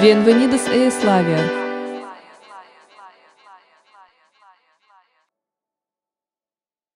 Bienvenidos a Eslavia.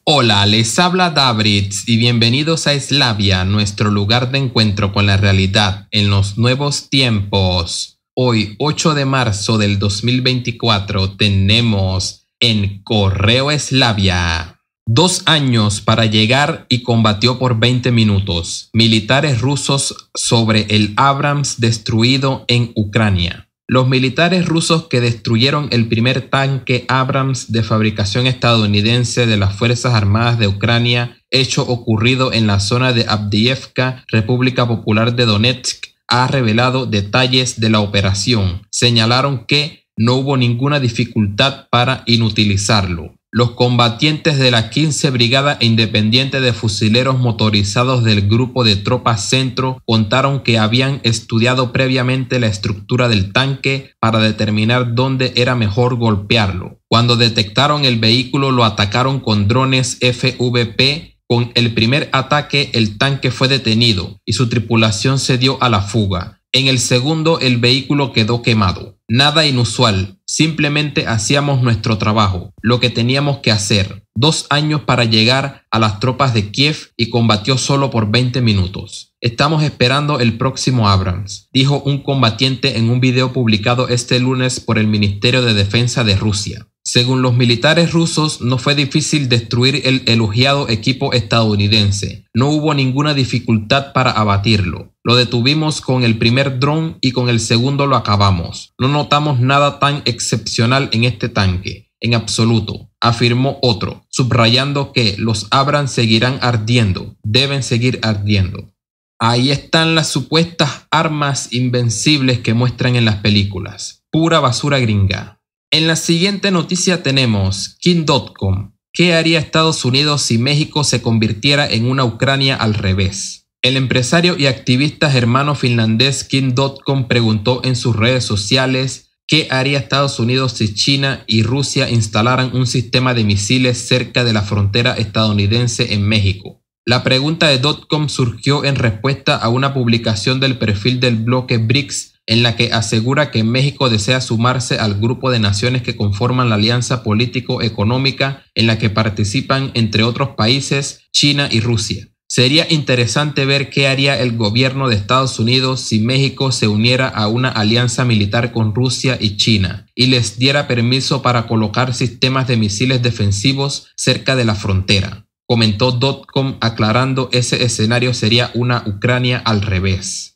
Hola, les habla Davritz y bienvenidos a Eslavia, nuestro lugar de encuentro con la realidad en los nuevos tiempos. Hoy, 8 de marzo del 2024, tenemos en Correo Eslavia. Dos años para llegar y combatió por 20 minutos. Militares rusos sobre el Abrams destruido en Ucrania. Los militares rusos que destruyeron el primer tanque Abrams de fabricación estadounidense de las Fuerzas Armadas de Ucrania, hecho ocurrido en la zona de Abdievka, República Popular de Donetsk, ha revelado detalles de la operación. Señalaron que no hubo ninguna dificultad para inutilizarlo los combatientes de la 15 Brigada Independiente de Fusileros Motorizados del Grupo de Tropas Centro contaron que habían estudiado previamente la estructura del tanque para determinar dónde era mejor golpearlo. Cuando detectaron el vehículo lo atacaron con drones FVP. Con el primer ataque el tanque fue detenido y su tripulación se dio a la fuga. En el segundo el vehículo quedó quemado. Nada inusual, simplemente hacíamos nuestro trabajo, lo que teníamos que hacer. Dos años para llegar a las tropas de Kiev y combatió solo por 20 minutos. Estamos esperando el próximo Abrams, dijo un combatiente en un video publicado este lunes por el Ministerio de Defensa de Rusia. Según los militares rusos, no fue difícil destruir el elogiado equipo estadounidense. No hubo ninguna dificultad para abatirlo. Lo detuvimos con el primer dron y con el segundo lo acabamos. No notamos nada tan excepcional en este tanque, en absoluto, afirmó otro, subrayando que los Abrams seguirán ardiendo, deben seguir ardiendo. Ahí están las supuestas armas invencibles que muestran en las películas. Pura basura gringa. En la siguiente noticia tenemos King.com. ¿Qué haría Estados Unidos si México se convirtiera en una Ucrania al revés? El empresario y activista germano finlandés Kim.com preguntó en sus redes sociales qué haría Estados Unidos si China y Rusia instalaran un sistema de misiles cerca de la frontera estadounidense en México. La pregunta de Dotcom surgió en respuesta a una publicación del perfil del bloque BRICS en la que asegura que México desea sumarse al grupo de naciones que conforman la alianza político-económica en la que participan, entre otros países, China y Rusia. Sería interesante ver qué haría el gobierno de Estados Unidos si México se uniera a una alianza militar con Rusia y China y les diera permiso para colocar sistemas de misiles defensivos cerca de la frontera. Comentó Dotcom aclarando ese escenario sería una Ucrania al revés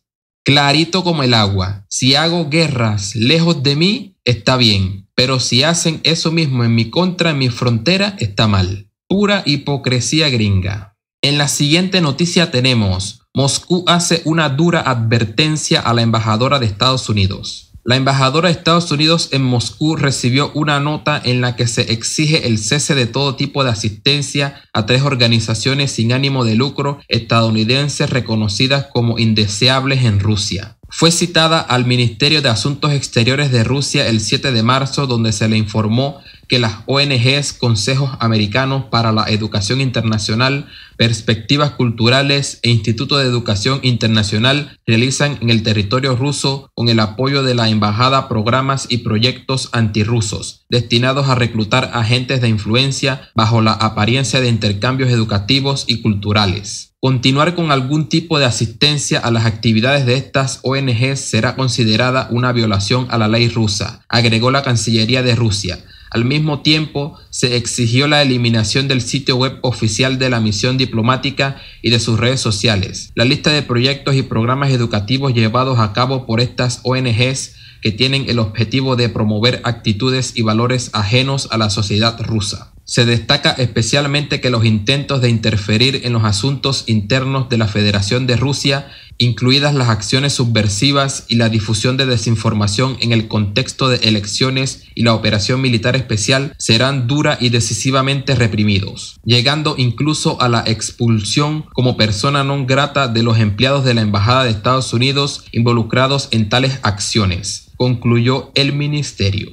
clarito como el agua. Si hago guerras lejos de mí, está bien, pero si hacen eso mismo en mi contra, en mi frontera, está mal. Pura hipocresía gringa. En la siguiente noticia tenemos, Moscú hace una dura advertencia a la embajadora de Estados Unidos. La embajadora de Estados Unidos en Moscú recibió una nota en la que se exige el cese de todo tipo de asistencia a tres organizaciones sin ánimo de lucro estadounidenses reconocidas como indeseables en Rusia. Fue citada al Ministerio de Asuntos Exteriores de Rusia el 7 de marzo, donde se le informó que las ONGs, Consejos Americanos para la Educación Internacional, Perspectivas Culturales e Instituto de Educación Internacional realizan en el territorio ruso con el apoyo de la Embajada programas y proyectos antirrusos destinados a reclutar agentes de influencia bajo la apariencia de intercambios educativos y culturales. Continuar con algún tipo de asistencia a las actividades de estas ONG será considerada una violación a la ley rusa, agregó la Cancillería de Rusia al mismo tiempo, se exigió la eliminación del sitio web oficial de la misión diplomática y de sus redes sociales. La lista de proyectos y programas educativos llevados a cabo por estas ONGs que tienen el objetivo de promover actitudes y valores ajenos a la sociedad rusa. Se destaca especialmente que los intentos de interferir en los asuntos internos de la Federación de Rusia incluidas las acciones subversivas y la difusión de desinformación en el contexto de elecciones y la operación militar especial, serán dura y decisivamente reprimidos, llegando incluso a la expulsión como persona no grata de los empleados de la Embajada de Estados Unidos involucrados en tales acciones, concluyó el ministerio.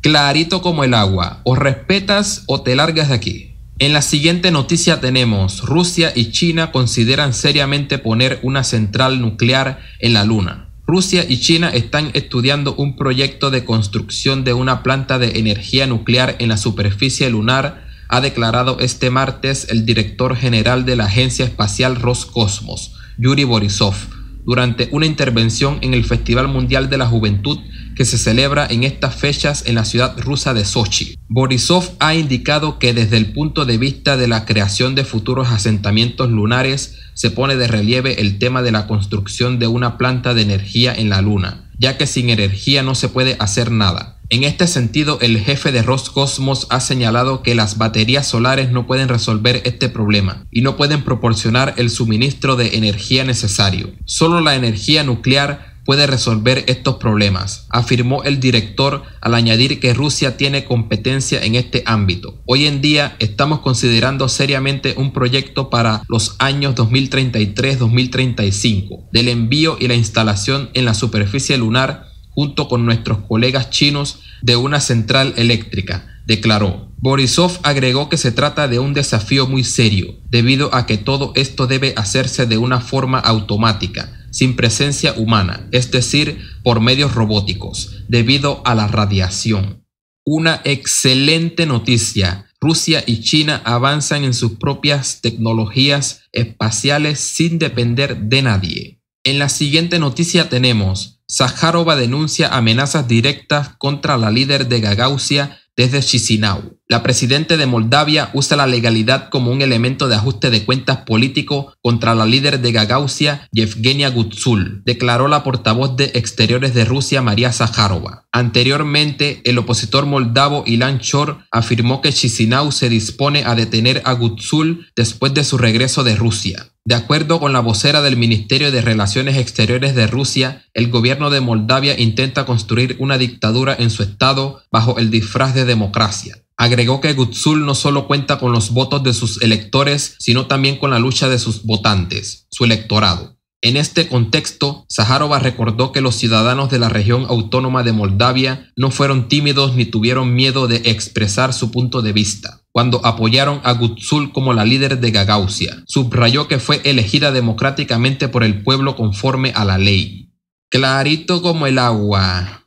Clarito como el agua, o respetas o te largas de aquí. En la siguiente noticia tenemos, Rusia y China consideran seriamente poner una central nuclear en la Luna. Rusia y China están estudiando un proyecto de construcción de una planta de energía nuclear en la superficie lunar, ha declarado este martes el director general de la Agencia Espacial Roscosmos, Yuri Borisov, durante una intervención en el Festival Mundial de la Juventud que se celebra en estas fechas en la ciudad rusa de Sochi. Borisov ha indicado que desde el punto de vista de la creación de futuros asentamientos lunares se pone de relieve el tema de la construcción de una planta de energía en la Luna, ya que sin energía no se puede hacer nada. En este sentido, el jefe de Roscosmos ha señalado que las baterías solares no pueden resolver este problema y no pueden proporcionar el suministro de energía necesario. Solo la energía nuclear puede resolver estos problemas, afirmó el director al añadir que Rusia tiene competencia en este ámbito. Hoy en día estamos considerando seriamente un proyecto para los años 2033-2035 del envío y la instalación en la superficie lunar junto con nuestros colegas chinos de una central eléctrica, declaró. Borisov agregó que se trata de un desafío muy serio, debido a que todo esto debe hacerse de una forma automática, sin presencia humana, es decir, por medios robóticos, debido a la radiación. Una excelente noticia. Rusia y China avanzan en sus propias tecnologías espaciales sin depender de nadie. En la siguiente noticia tenemos, Zaharova denuncia amenazas directas contra la líder de Gagauzia desde Chisinau. La presidenta de Moldavia usa la legalidad como un elemento de ajuste de cuentas político contra la líder de Gagauzia, Yevgenia Gutsul, declaró la portavoz de Exteriores de Rusia, María Zaharova. Anteriormente, el opositor moldavo Ilan Chor afirmó que Chisinau se dispone a detener a Gutsul después de su regreso de Rusia. De acuerdo con la vocera del Ministerio de Relaciones Exteriores de Rusia, el gobierno de Moldavia intenta construir una dictadura en su estado bajo el disfraz de democracia. Agregó que Gutsul no solo cuenta con los votos de sus electores, sino también con la lucha de sus votantes, su electorado. En este contexto, Zaharova recordó que los ciudadanos de la región autónoma de Moldavia no fueron tímidos ni tuvieron miedo de expresar su punto de vista cuando apoyaron a Gutsul como la líder de Gagauzia, Subrayó que fue elegida democráticamente por el pueblo conforme a la ley. Clarito como el agua,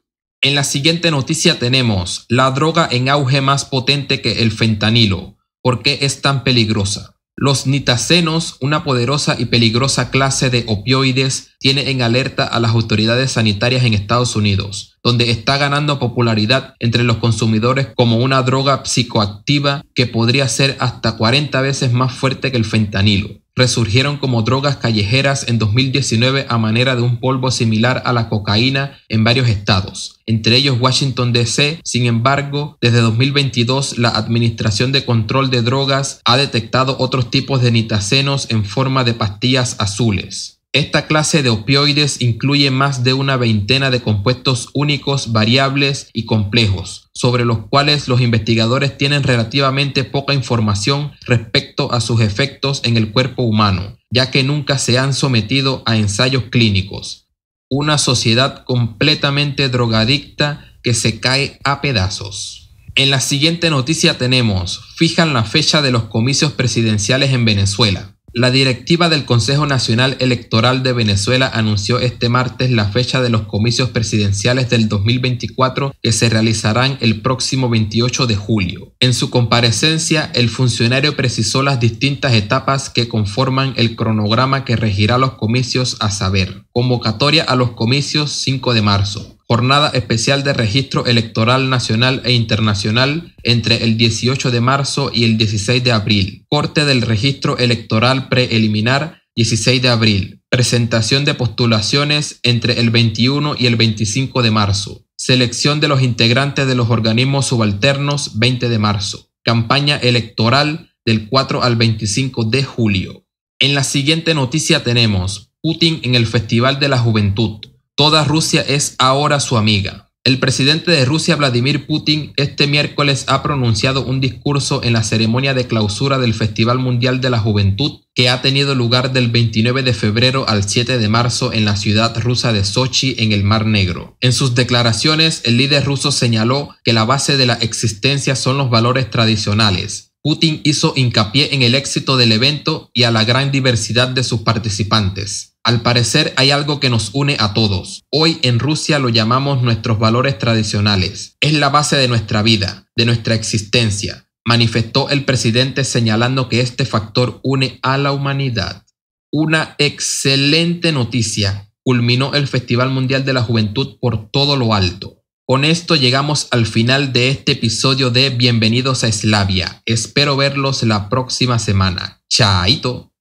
en la siguiente noticia tenemos la droga en auge más potente que el fentanilo. ¿Por qué es tan peligrosa? Los nitacenos, una poderosa y peligrosa clase de opioides, tiene en alerta a las autoridades sanitarias en Estados Unidos, donde está ganando popularidad entre los consumidores como una droga psicoactiva que podría ser hasta 40 veces más fuerte que el fentanilo resurgieron como drogas callejeras en 2019 a manera de un polvo similar a la cocaína en varios estados, entre ellos Washington DC. Sin embargo, desde 2022 la Administración de Control de Drogas ha detectado otros tipos de nitacenos en forma de pastillas azules. Esta clase de opioides incluye más de una veintena de compuestos únicos, variables y complejos, sobre los cuales los investigadores tienen relativamente poca información respecto a sus efectos en el cuerpo humano, ya que nunca se han sometido a ensayos clínicos. Una sociedad completamente drogadicta que se cae a pedazos. En la siguiente noticia tenemos, fijan la fecha de los comicios presidenciales en Venezuela. La directiva del Consejo Nacional Electoral de Venezuela anunció este martes la fecha de los comicios presidenciales del 2024 que se realizarán el próximo 28 de julio. En su comparecencia, el funcionario precisó las distintas etapas que conforman el cronograma que regirá los comicios a saber, convocatoria a los comicios 5 de marzo, jornada especial de registro electoral nacional e internacional entre el 18 de marzo y el 16 de abril, corte del registro electoral preliminar 16 de abril, presentación de postulaciones entre el 21 y el 25 de marzo, selección de los integrantes de los organismos subalternos 20 de marzo, campaña electoral del 4 al 25 de julio. En la siguiente noticia tenemos Putin en el Festival de la Juventud. Toda Rusia es ahora su amiga. El presidente de Rusia, Vladimir Putin, este miércoles ha pronunciado un discurso en la ceremonia de clausura del Festival Mundial de la Juventud que ha tenido lugar del 29 de febrero al 7 de marzo en la ciudad rusa de Sochi en el Mar Negro. En sus declaraciones, el líder ruso señaló que la base de la existencia son los valores tradicionales, Putin hizo hincapié en el éxito del evento y a la gran diversidad de sus participantes. Al parecer hay algo que nos une a todos. Hoy en Rusia lo llamamos nuestros valores tradicionales. Es la base de nuestra vida, de nuestra existencia, manifestó el presidente señalando que este factor une a la humanidad. Una excelente noticia, culminó el Festival Mundial de la Juventud por todo lo alto. Con esto llegamos al final de este episodio de Bienvenidos a Eslavia. Espero verlos la próxima semana. Chaito.